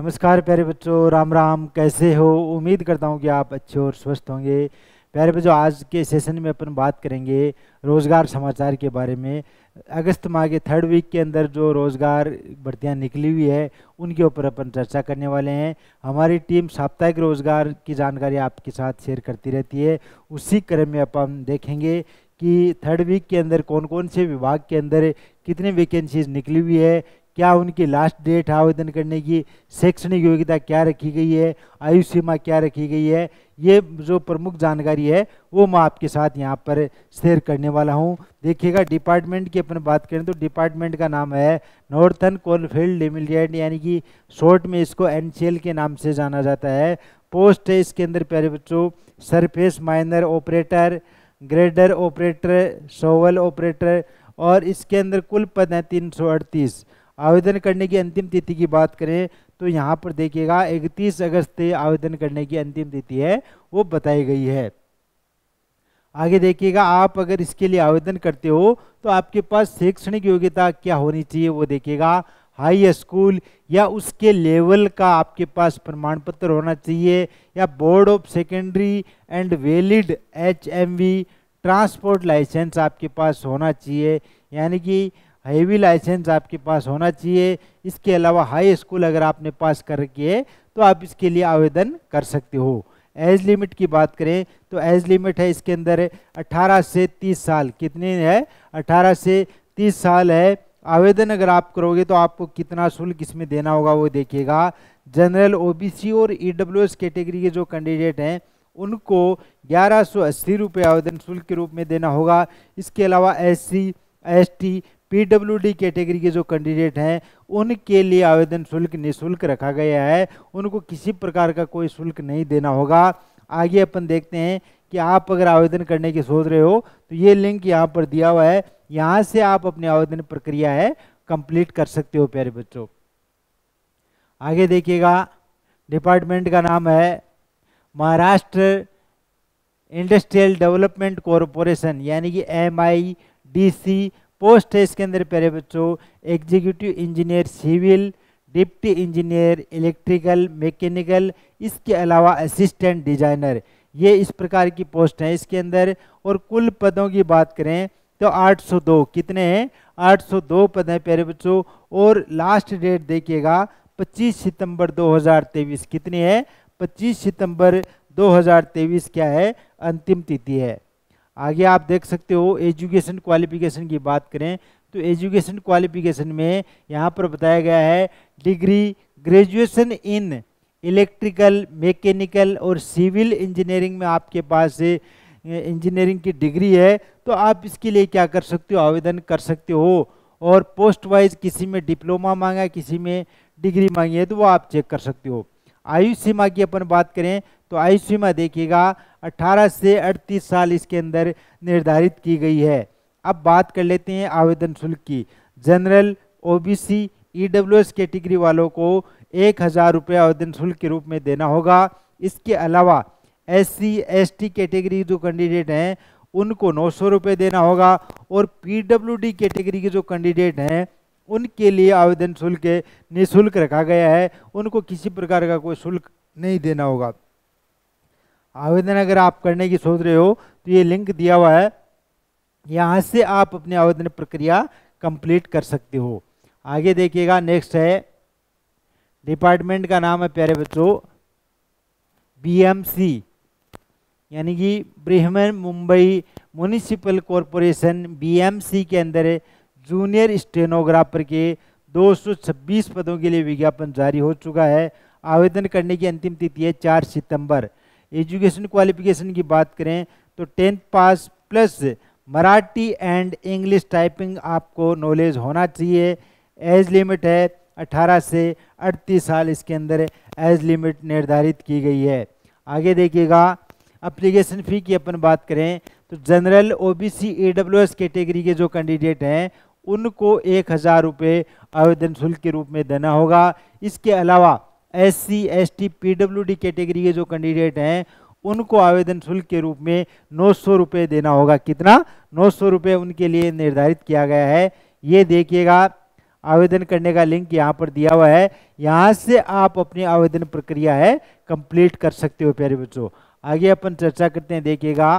नमस्कार प्यारे बच्चों राम राम कैसे हो उम्मीद करता हूँ कि आप अच्छे और स्वस्थ होंगे प्यारे बच्चों आज के सेशन में अपन बात करेंगे रोज़गार समाचार के बारे में अगस्त माह के थर्ड वीक के अंदर जो रोज़गार भर्तियाँ निकली हुई है उनके ऊपर अपन चर्चा करने वाले हैं हमारी टीम साप्ताहिक रोज़गार की जानकारी आपके साथ शेयर करती रहती है उसी क्रम में अपन देखेंगे कि थर्ड वीक के अंदर कौन कौन से विभाग के अंदर कितने वैकेंसीज निकली हुई है क्या उनकी लास्ट डेट आवेदन करने की शैक्षणिक योग्यता क्या रखी गई है आयु सीमा क्या रखी गई है ये जो प्रमुख जानकारी है वो मैं आपके साथ यहाँ पर शेयर करने वाला हूँ देखिएगा डिपार्टमेंट की अपन बात करें तो डिपार्टमेंट का नाम है नॉर्थन कोलफील्ड लिमिटेड यानी कि शॉर्ट में इसको एन के नाम से जाना जाता है पोस्ट है इसके अंदर प्यारे बच्चों surface miner operator grader operator shovel operator और इसके अंदर कुल पद हैं तीन सौ अड़तीस आवेदन करने की अंतिम तिथि की बात करें तो यहाँ पर देखिएगा 31 अगस्त आवेदन करने की अंतिम तिथि है वो बताई गई है आगे देखिएगा आप अगर इसके लिए आवेदन करते हो तो आपके पास शैक्षणिक योग्यता क्या होनी चाहिए वो देखिएगा हाई स्कूल या उसके लेवल का आपके पास प्रमाण पत्र होना चाहिए या board of secondary and valid H transport licence आपके पास होना चाहिए यानी कि हाईवी लाइसेंस आपके पास होना चाहिए इसके अलावा हाई स्कूल अगर आपने पास कर रखी है तो आप इसके लिए आवेदन कर सकते हो एज लिमिट की बात करें तो एज लिमिट है इसके अंदर 18 से 30 साल कितने है 18 से 30 साल है आवेदन अगर आप करोगे तो आपको कितना शुल्क इसमें देना होगा वो देखिएगा जनरल ओ और ई कैटेगरी के जो कैंडिडेट हैं उनको ग्यारह सौ आवेदन शुल्क के रूप में देना होगा इसके अलावा एस एसटी पीडब्ल्यूडी कैटेगरी के जो कैंडिडेट हैं उनके लिए आवेदन शुल्क निःशुल्क रखा गया है उनको किसी प्रकार का कोई शुल्क नहीं देना होगा आगे अपन देखते हैं कि आप अगर आवेदन करने की सोच रहे हो तो ये लिंक यहाँ पर दिया हुआ है यहाँ से आप अपने आवेदन प्रक्रिया है कंप्लीट कर सकते हो प्यारे बच्चों आगे देखिएगा डिपार्टमेंट का नाम है महाराष्ट्र इंडस्ट्रियल डेवलपमेंट कॉरपोरेशन यानी कि M I D C post है इसके अंदर प्यारे बच्चों executive engineer civil deputy engineer electrical mechanical इसके अलावा असिस्टेंट डिजाइनर ये इस प्रकार की पोस्ट है इसके अंदर और कुल पदों की बात करें तो 802 कितने हैं 802 पद हैं प्यारे बच्चों और लास्ट डेट देखिएगा 25 सितंबर 2023 कितनी है 25 सितंबर 2023 क्या है अंतिम तिथि है आगे आप देख सकते हो एजुकेशन क्वालिफिकेशन की बात करें तो एजुकेशन क्वालिफिकेशन में यहाँ पर बताया गया है degree graduation in electrical mechanical और सिविल इंजीनियरिंग में आपके पास इंजीनियरिंग की डिग्री है तो आप इसके लिए क्या कर सकते हो आवेदन कर सकते हो और पोस्ट वाइज किसी में डिप्लोमा मांगा किसी में डिग्री मांगी है तो वो आप चेक कर सकते हो आयु सीमा की अपन बात करें तो आयु सीमा देखिएगा 18 से 38 साल इसके अंदर निर्धारित की गई है अब बात कर लेते हैं आवेदन शुल्क की जनरल ओबीसी ईडब्ल्यूएस कैटेगरी वालों को एक हज़ार रुपये आवेदन शुल्क के रूप में देना होगा इसके अलावा एस सी कैटेगरी जो कैंडिडेट हैं उनको नौ सौ रुपये देना होगा और पीडब्ल्यूडी कैटेगरी के जो कैंडिडेट हैं उनके लिए आवेदन शुल्क निःशुल्क रखा गया है उनको किसी प्रकार का कोई शुल्क नहीं देना होगा आवेदन अगर आप करने की सोच रहे हो तो ये लिंक दिया हुआ है यहाँ से आप अपनी आवेदन प्रक्रिया कंप्लीट कर सकते हो आगे देखिएगा नेक्स्ट है डिपार्टमेंट का नाम है प्यारे बच्चों बीएमसी यानी कि Brihan Mumbai municipal corporation BMC के अंदर जूनियर स्टेनोग्राफर के 226 पदों के लिए विज्ञापन जारी हो चुका है आवेदन करने की अंतिम तिथि है चार सितंबर एजुकेशन क्वालिफिकेशन की बात करें तो tenth pass plus Marathi and English typing आपको नॉलेज होना चाहिए एज लिमिट है 18 से 38 साल इसके अंदर एज लिमिट निर्धारित की गई है आगे देखिएगा अप्लीकेशन फ़ी की अपन बात करें तो जनरल ओबीसी बी कैटेगरी के जो कैंडिडेट हैं उनको एक हज़ार रुपये आवेदन शुल्क के रूप में देना होगा इसके अलावा S C S T P W D category के जो कैंडिडेट हैं उनको आवेदन शुल्क के रूप में नौ सौ रुपये देना होगा कितना नौ सौ रुपये उनके लिए निर्धारित किया गया है ये देखिएगा आवेदन करने का लिंक यहाँ पर दिया हुआ है यहाँ से आप अपनी आवेदन प्रक्रिया है कंप्लीट कर सकते हो प्यारे बच्चों आगे अपन चर्चा करते हैं देखिएगा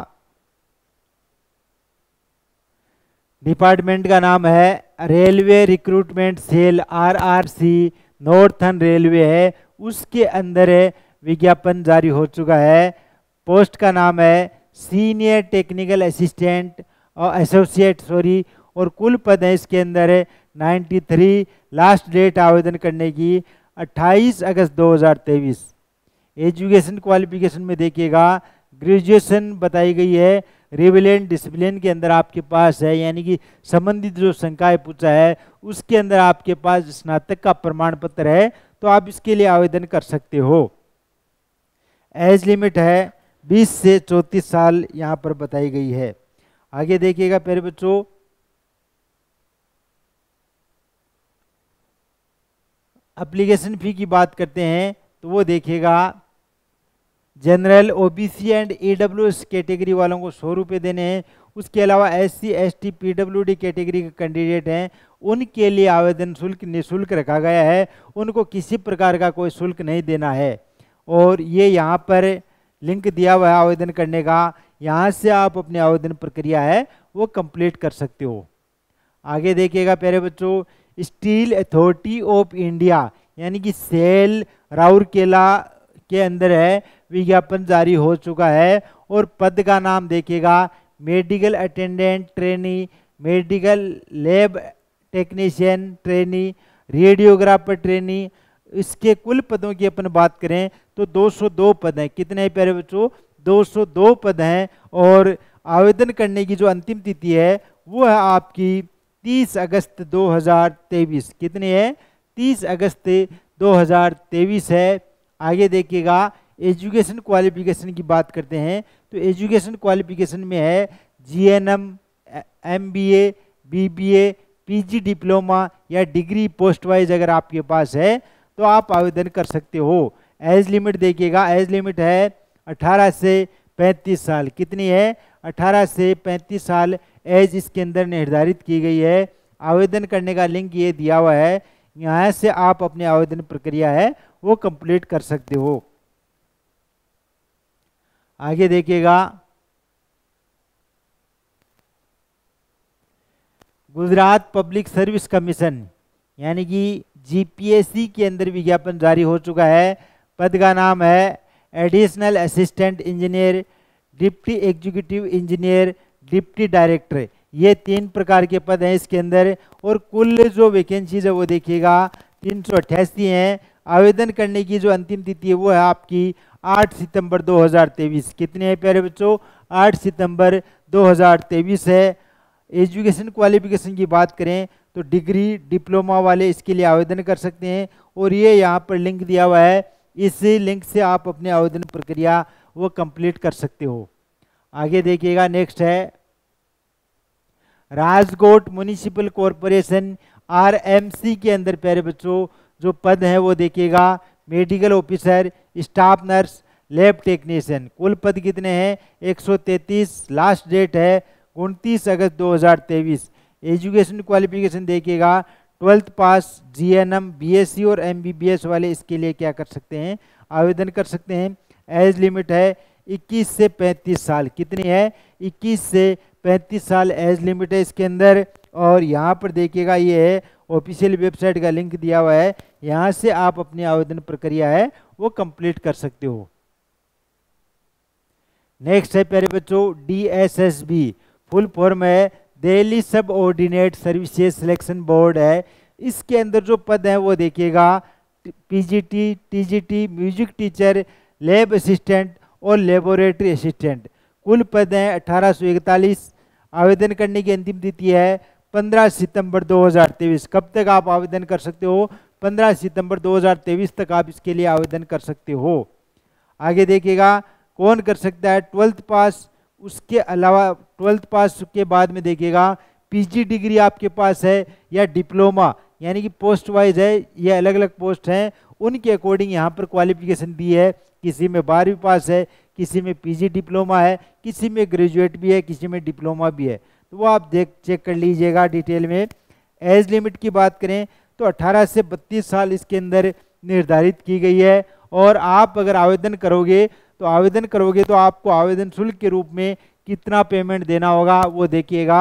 डिपार्टमेंट का नाम है railway recruitment cell RRC northern railway है उसके अंदर विज्ञापन जारी हो चुका है पोस्ट का नाम है सीनियर टेक्निकल असिस्टेंट और एसोसिएट सॉरी और कुल पद है इसके अंदर नाइन्टी थ्री लास्ट डेट आवेदन करने की अट्ठाईस अगस्त दो हज़ार तेईस एजुकेशन क्वालिफिकेशन में देखिएगा ग्रेजुएशन बताई गई है रेविलेंट डिसिप्लिन के अंदर आपके पास है यानी कि संबंधित जो संकाय पूछा है उसके अंदर आपके पास स्नातक का प्रमाण पत्र है तो आप इसके लिए आवेदन कर सकते हो एज लिमिट है 20 से चौंतीस साल यहाँ पर बताई गई है आगे देखिएगा प्यारे बच्चों अप्लीकेशन फ़ी की बात करते हैं तो वो देखिएगा general OBC and EWS category वालों को सौ रुपये देने हैं उसके अलावा S C S T P W D category के कैंडिडेट हैं उनके लिए आवेदन शुल्क निःशुल्क रखा गया है उनको किसी प्रकार का कोई शुल्क नहीं देना है और ये यहाँ पर लिंक दिया हुआ है आवेदन करने का यहाँ से आप अपनी आवेदन प्रक्रिया है वो कंप्लीट कर सकते हो आगे देखिएगा प्यारे बच्चों स्टील अथॉरिटी ऑफ इंडिया यानी कि सेल राउरकेला के अंदर है विज्ञापन जारी हो चुका है और पद का नाम देखिएगा medical attendant trainee medical lab technician trainee radiographer trainee इसके कुल पदों की अपन बात करें तो 202 पद हैं कितने है प्यारे बच्चों 202 पद हैं और आवेदन करने की जो अंतिम तिथि है वो है आपकी 30 अगस्त 2023 कितनी है 30 अगस्त 2023 है आगे देखिएगा एजुकेशन क्वालिफिकेशन की बात करते हैं तो एजुकेशन क्वालिफिकेशन में है G N M M B A B B A P G diploma या डिग्री पोस्ट वाइज अगर आपके पास है तो आप आवेदन कर सकते हो एज लिमिट देखिएगा एज लिमिट है 18 से 35 साल कितनी है 18 से 35 साल एज इसके अंदर निर्धारित की गई है आवेदन करने का लिंक ये दिया हुआ है यहाँ से आप अपने आवेदन प्रक्रिया है वो कंप्लीट कर सकते हो आगे देखिएगा गुजरात पब्लिक सर्विस कमीशन यानी कि जीपीएससी के अंदर विज्ञापन जारी हो चुका है पद का नाम है additional assistant engineer deputy executive engineer deputy director ये तीन प्रकार के पद हैं इसके अंदर और कुल जो वैकेंसीज है वो देखिएगा तीन सौ अट्ठासी हैं आवेदन करने की जो अंतिम तिथि है वो है आपकी 8 सितंबर 2023 कितने हैं प्यारे बच्चों 8 सितंबर 2023 है एजुकेशन क्वालिफिकेशन की बात करें तो डिग्री डिप्लोमा वाले इसके लिए आवेदन कर सकते हैं और ये यहाँ पर लिंक दिया हुआ है इस लिंक से आप अपने आवेदन प्रक्रिया वो कंप्लीट कर सकते हो आगे देखिएगा नेक्स्ट है राजकोट म्यूनिसिपल कॉरपोरेशन आरएमसी के अंदर प्यारे बच्चों जो पद हैं वो देखिएगा medical officer staff nurse lab technician कुल पद कितने हैं 133 लास्ट डेट है उनतीस अगस्त 2023 एजुकेशन क्वालिफिकेशन देखिएगा ट्वेल्थ पास जीएनएम बीएससी और एमबीबीएस वाले इसके लिए क्या कर सकते हैं आवेदन कर सकते हैं एज लिमिट है 21 से 35 साल कितनी है 21 से 35 साल एज लिमिट है इसके अंदर और यहाँ पर देखिएगा ये है ऑफिशियल वेबसाइट का लिंक दिया हुआ है यहाँ से आप अपनी आवेदन प्रक्रिया है वो कंप्लीट कर सकते हो नेक्स्ट है प्यारे बच्चों D S S B full form है दिल्ली सब ऑर्डिनेट सर्विसेज सिलेक्शन बोर्ड है इसके अंदर जो पद है वो देखिएगा PGT, TGT, music teacher lab assistant और लेबोरेटरी असिस्टेंट कुल पद हैं अठारह आवेदन करने की अंतिम तिथि है 15 सितंबर 2023 कब तक आप आवेदन कर सकते हो 15 सितंबर 2023 तक आप इसके लिए आवेदन कर सकते हो आगे देखिएगा कौन कर सकता है ट्वेल्थ पास उसके अलावा ट्वेल्थ पास के बाद में देखिएगा पीजी डिग्री आपके पास है या डिप्लोमा यानी कि पोस्ट वाइज है या अलग अलग पोस्ट हैं उनके अकॉर्डिंग यहाँ पर क्वालिफिकेशन दी है किसी में बारहवीं पास है किसी में पीजी डिप्लोमा है किसी में ग्रेजुएट भी है किसी में डिप्लोमा भी है तो वो आप देख चेक कर लीजिएगा डिटेल में एज लिमिट की बात करें तो 18 से 32 साल इसके अंदर निर्धारित की गई है और आप अगर आवेदन करोगे तो आवेदन करोगे तो आपको आवेदन शुल्क के रूप में कितना पेमेंट देना होगा वो देखिएगा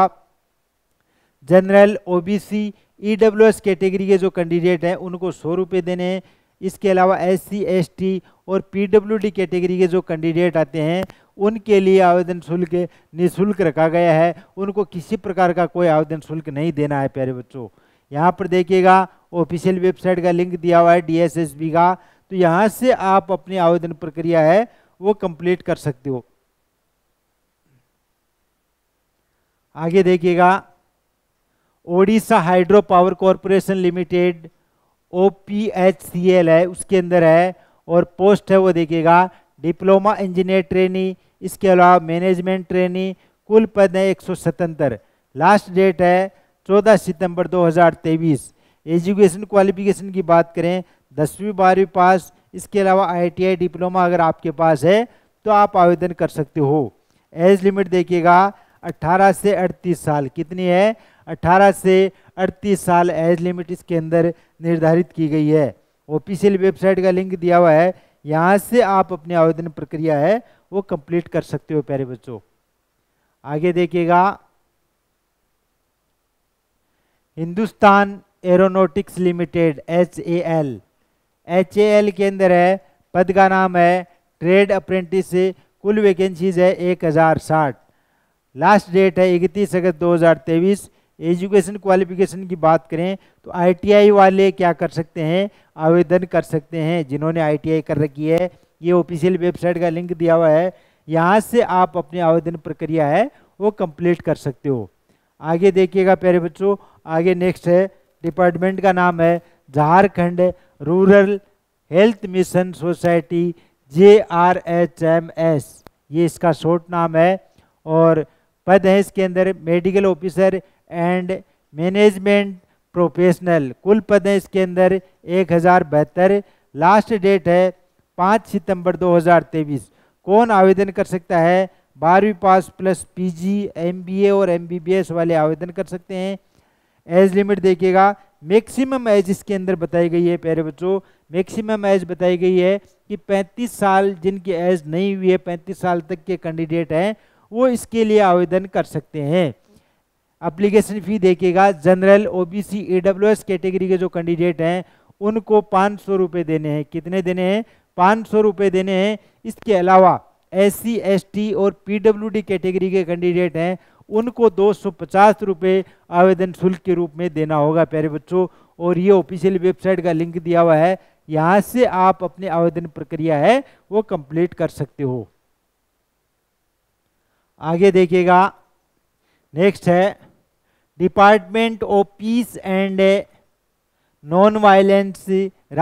जनरल ओबीसी ईडब्ल्यूएस कैटेगरी के जो कैंडिडेट हैं उनको सौ रुपये देने हैं इसके अलावा एस सी एस टी और पीडब्ल्यूडी कैटेगरी के जो कैंडिडेट आते हैं उनके लिए आवेदन शुल्क निःशुल्क रखा गया है उनको किसी प्रकार का कोई आवेदन शुल्क नहीं देना है प्यारे बच्चों यहाँ पर देखिएगा ऑफिशियल वेबसाइट का लिंक दिया हुआ है डीएसएसबी का तो यहाँ से आप अपनी आवेदन प्रक्रिया है वो कंप्लीट कर सकते हो आगे देखिएगा Odisha hydro power corporation limited O P H C L है उसके अंदर है और पोस्ट है वो देखिएगा डिप्लोमा इंजीनियर ट्रेनी इसके अलावा मैनेजमेंट ट्रेनी कुल पद हैं एक लास्ट डेट है 14 सितंबर 2023 एजुकेशन क्वालिफिकेशन की बात करें दसवीं बारहवीं पास इसके अलावा आईटीआई डिप्लोमा अगर आपके पास है तो आप आवेदन कर सकते हो एज लिमिट देखिएगा 18 से 38 साल कितनी है 18 से 38 साल एज लिमिट इसके अंदर निर्धारित की गई है ऑफिशियल वेबसाइट का लिंक दिया हुआ है यहाँ से आप अपनी आवेदन प्रक्रिया है वो कंप्लीट कर सकते हो प्यारे बच्चों आगे देखिएगा Hindustan aeronautics limited H A L H A L के अंदर है पद का नाम है ट्रेड अप्रेंटिस से कुल वैकेंसीज है एक हज़ार साठ लास्ट डेट है इकतीस अगस्त दो हज़ार तेईस एजुकेशन क्वालिफिकेशन की बात करें तो आईटीआई वाले क्या कर सकते हैं आवेदन कर सकते हैं जिन्होंने आईटीआई कर रखी है ये ऑफिशियल वेबसाइट का लिंक दिया हुआ है यहाँ से आप अपनी आवेदन प्रक्रिया है वो कंप्लीट कर सकते हो आगे देखिएगा प्यारे बच्चों आगे नेक्स्ट है डिपार्टमेंट का नाम है Jharkhand rural health mission society J R H M S ये इसका शॉर्ट नाम है और पद है इसके अंदर medical officer and management professional कुल पद हैं इसके अंदर एक हज़ार बहत्तर लास्ट डेट है पाँच सितंबर 2023 कौन आवेदन कर सकता है बारहवीं पास प्लस पीजी एमबीए और एमबीबीएस वाले आवेदन कर सकते हैं एज लिमिट देखिएगा मैक्सिमम एज इसके अंदर बताई गई है प्यारे बच्चों मैक्सिमम एज बताई गई है कि 35 साल जिनकी एज नहीं हुई है 35 साल तक के कैंडिडेट हैं वो इसके लिए आवेदन कर सकते हैं अप्लीकेशन फ़ी देखिएगा जनरल ओबीसी ईडब्ल्यूएस कैटेगरी के जो कैंडिडेट हैं उनको पाँच सौ देने हैं कितने देने हैं पाँच सौ रुपये देने हैं इसके अलावा एस सी एस टी और पी डी कैटेगरी के कैंडिडेट हैं उनको दो सौ पचास आवेदन शुल्क के रूप में देना होगा प्यारे बच्चों और ये ऑफिशियल वेबसाइट का लिंक दिया हुआ है यहाँ से आप अपने आवेदन प्रक्रिया है वो कंप्लीट कर सकते हो आगे देखिएगा नेक्स्ट है department of peace and non violence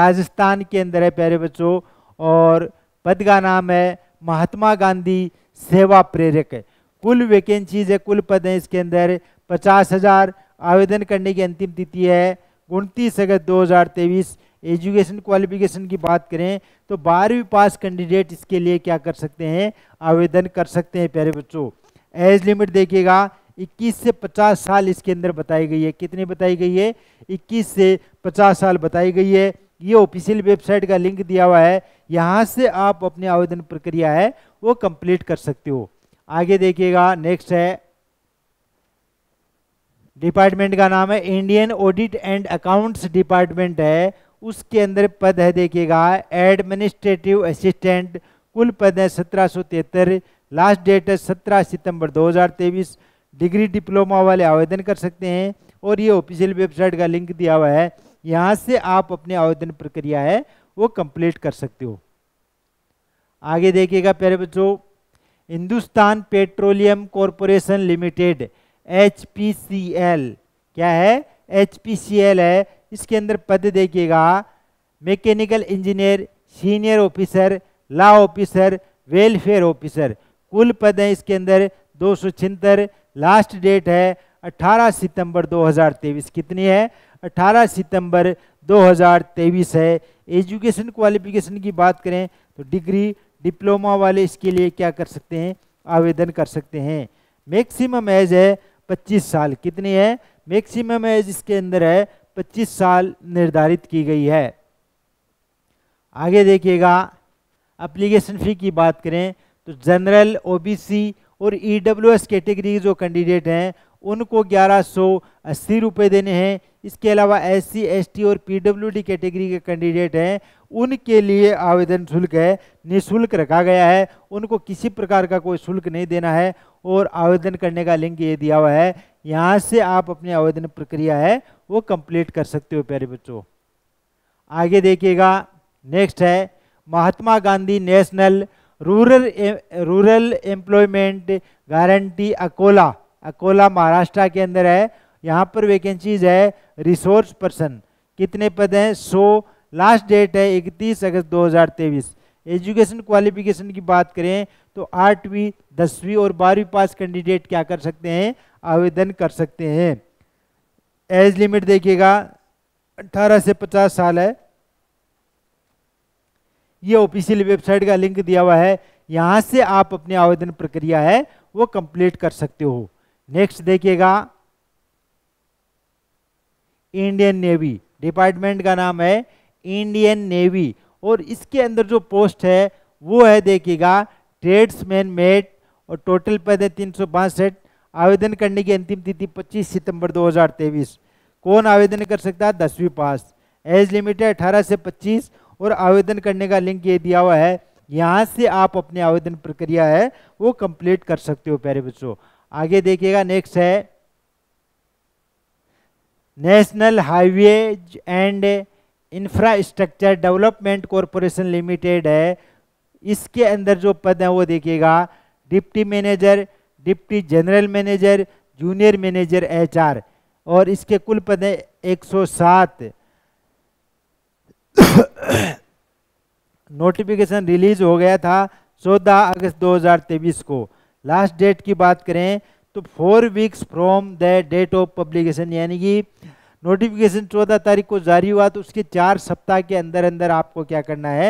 Rajasthan के अंदर है प्यारे बच्चों और पद का नाम है महात्मा गांधी सेवा प्रेरक कुल वैकेंसीज है कुल पद हैं इसके अंदर पचास हज़ार आवेदन करने की अंतिम तिथि है उनतीस अगस्त तेईस एजुकेशन क्वालिफिकेशन की बात करें तो बारहवीं पास कैंडिडेट इसके लिए क्या कर सकते हैं आवेदन कर सकते हैं प्यारे बच्चों एज लिमिट देखिएगा 21 से 50 साल इसके अंदर बताई गई है कितनी बताई गई है 21 से 50 साल बताई गई है ये ऑफिशियल वेबसाइट का लिंक दिया हुआ है यहाँ से आप अपनी आवेदन प्रक्रिया है वो कंप्लीट कर सकते हो आगे देखिएगा नेक्स्ट है डिपार्टमेंट का नाम है Indian audit and accounts department है उसके अंदर पद है देखिएगा एडमिनिस्ट्रेटिव असिस्टेंट कुल पद है सत्रह लास्ट डेट है सत्रह सितंबर 2023 डिग्री डिप्लोमा वाले आवेदन कर सकते हैं और ये ऑफिशियल वेबसाइट का लिंक दिया हुआ है यहां से आप अपने आवेदन प्रक्रिया है वो कंप्लीट कर सकते हो आगे देखिएगा प्यारे बच्चों Hindustan petroleum corporation limited H क्या है एच है इसके अंदर पद देखिएगा mechanical engineer senior officer law officer welfare officer कुल पद हैं इसके अंदर दो लास्ट डेट है 18 सितंबर 2023 कितनी है 18 सितंबर 2023 है एजुकेशन क्वालिफिकेशन की बात करें तो डिग्री डिप्लोमा वाले इसके लिए क्या कर सकते हैं आवेदन कर सकते हैं मैक्सिमम एज है 25 साल कितने हैं मैक्सिमम एज इसके अंदर है 25 साल निर्धारित की गई है आगे देखिएगा अप्लीकेशन फ़ी की बात करें तो जनरल ओबीसी और ईडब्ल्यूएस e कैटेगरी जो कैंडिडेट हैं उनको ग्यारह सौ अस्सी रुपये देने हैं इसके अलावा एस सी एस टी और पी डब्ल्यू डी कैटेगरी के कैंडिडेट हैं उनके लिए आवेदन शुल्क है निःशुल्क रखा गया है उनको किसी प्रकार का कोई शुल्क नहीं देना है और आवेदन करने का लिंक ये दिया हुआ है यहाँ से आप अपनी आवेदन प्रक्रिया है वो कंप्लीट कर सकते हो प्यारे बच्चों आगे देखिएगा नेक्स्ट है Mahatma Gandhi national rural rural employment guarantee Akola Akola Maharashtra के अंदर है यहाँ पर वैकेंसीज है रिसोर्स पर्सन कितने पद हैं सो लास्ट डेट है इकतीस अगस्त 2023 एजुकेशन क्वालिफिकेशन की बात करें तो आठवीं दसवीं और बारहवीं पास कैंडिडेट क्या कर सकते हैं आवेदन कर सकते हैं एज लिमिट देखिएगा 18 से 50 साल है ये ऑफिशियल वेबसाइट का लिंक दिया हुआ है यहाँ से आप अपने आवेदन प्रक्रिया है वो कंप्लीट कर सकते हो नेक्स्ट देखिएगा इंडियन नेवी डिपार्टमेंट का नाम है इंडियन नेवी और इसके अंदर जो पोस्ट है वो है देखिएगा ट्रेड्समैन मेट और टोटल पद है तीन आवेदन करने की अंतिम तिथि 25 सितंबर 2023 कौन आवेदन कर सकता है दसवीं पास एज लिमिटेड 18 से 25 और आवेदन करने का लिंक ये दिया हुआ है यहाँ से आप अपने आवेदन प्रक्रिया है वो कंप्लीट कर सकते हो प्यारे बच्चों आगे देखिएगा नेक्स्ट है national highway and infrastructure development corporation limited है इसके अंदर जो पद है वो देखिएगा deputy manager deputy general manager junior manager HR और इसके कुल पद हैं 107 नोटिफिकेशन रिलीज हो गया था 14 अगस्त 2023 को लास्ट डेट की बात करें तो four weeks from the date of publication यानी कि नोटिफिकेशन चौदह तारीख को जारी हुआ तो उसके चार सप्ताह के अंदर अंदर आपको क्या करना है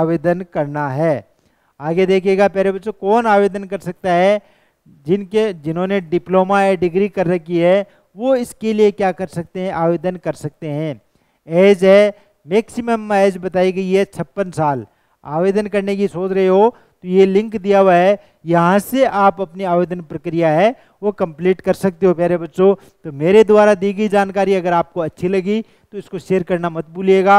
आवेदन करना है आगे देखिएगा पहले बच्चों कौन आवेदन कर सकता है जिनके जिन्होंने डिप्लोमा या डिग्री कर रखी है वो इसके लिए क्या कर सकते हैं आवेदन कर सकते हैं एज है मैक्सिमम एज बताई गई है छप्पन साल आवेदन करने की सोच रहे हो तो ये लिंक दिया हुआ है यहाँ से आप अपनी आवेदन प्रक्रिया है वो कंप्लीट कर सकते हो प्यारे बच्चों तो मेरे द्वारा दी गई जानकारी अगर आपको अच्छी लगी तो इसको शेयर करना मत भूलिएगा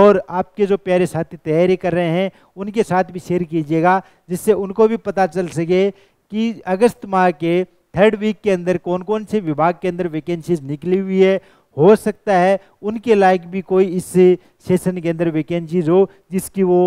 और आपके जो प्यारे साथी तैयारी कर रहे हैं उनके साथ भी शेयर कीजिएगा जिससे उनको भी पता चल सके कि अगस्त माह के थर्ड वीक के अंदर कौन कौन से विभाग के अंदर वैकेंसीज निकली हुई है हो सकता है उनके लायक भी कोई इस सेशन के अंदर वैकेंसीज हो जिसकी वो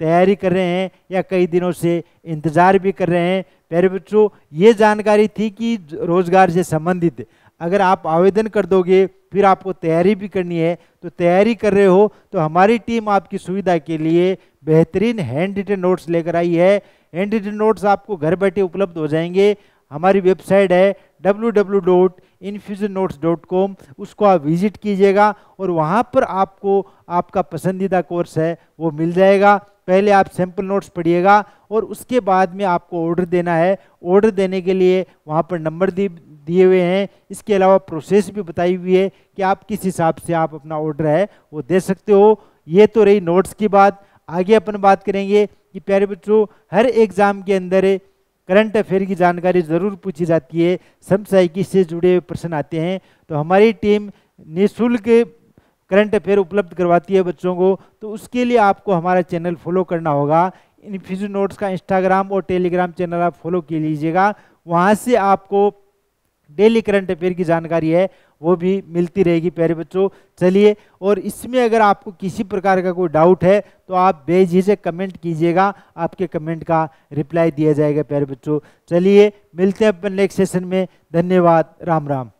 तैयारी कर रहे हैं या कई दिनों से इंतज़ार भी कर रहे हैं प्यारे बच्चों ये जानकारी थी कि रोज़गार से संबंधित अगर आप आवेदन कर दोगे फिर आपको तैयारी भी करनी है तो तैयारी कर रहे हो तो हमारी टीम आपकी सुविधा के लिए बेहतरीन हैंड रिटन नोट्स लेकर आई है हैंड रिटन नोट्स आपको घर बैठे उपलब्ध हो जाएंगे हमारी वेबसाइट है डब्ल्यू उसको आप विजिट कीजिएगा और वहाँ पर आपको आपका पसंदीदा कोर्स है वो मिल जाएगा पहले आप सैंपल नोट्स पढ़िएगा और उसके बाद में आपको ऑर्डर देना है ऑर्डर देने के लिए वहाँ पर नंबर दी दिए हुए हैं इसके अलावा प्रोसेस भी बताई हुई है कि आप किस हिसाब से आप अपना ऑर्डर है वो दे सकते हो ये तो रही नोट्स की बात आगे अपन बात करेंगे कि प्यारे बच्चों हर एग्ज़ाम के अंदर करंट अफेयर की जानकारी ज़रूर पूछी जाती है समसाइकी से जुड़े हुए प्रश्न आते हैं तो हमारी टीम निःशुल्क करंट अफेयर उपलब्ध करवाती है बच्चों को तो उसके लिए आपको हमारा चैनल फॉलो करना होगा इन फिजू नोट्स का इंस्टाग्राम और टेलीग्राम चैनल आप फॉलो कर लीजिएगा वहाँ से आपको डेली करंट अफेयर की जानकारी है वो भी मिलती रहेगी प्यारे बच्चों चलिए और इसमें अगर आपको किसी प्रकार का कोई डाउट है तो आप बेझिझक कमेंट कीजिएगा आपके कमेंट का रिप्लाई दिया जाएगा प्यारे बच्चों चलिए मिलते हैं अपन नेक्स्ट सेशन में धन्यवाद राम राम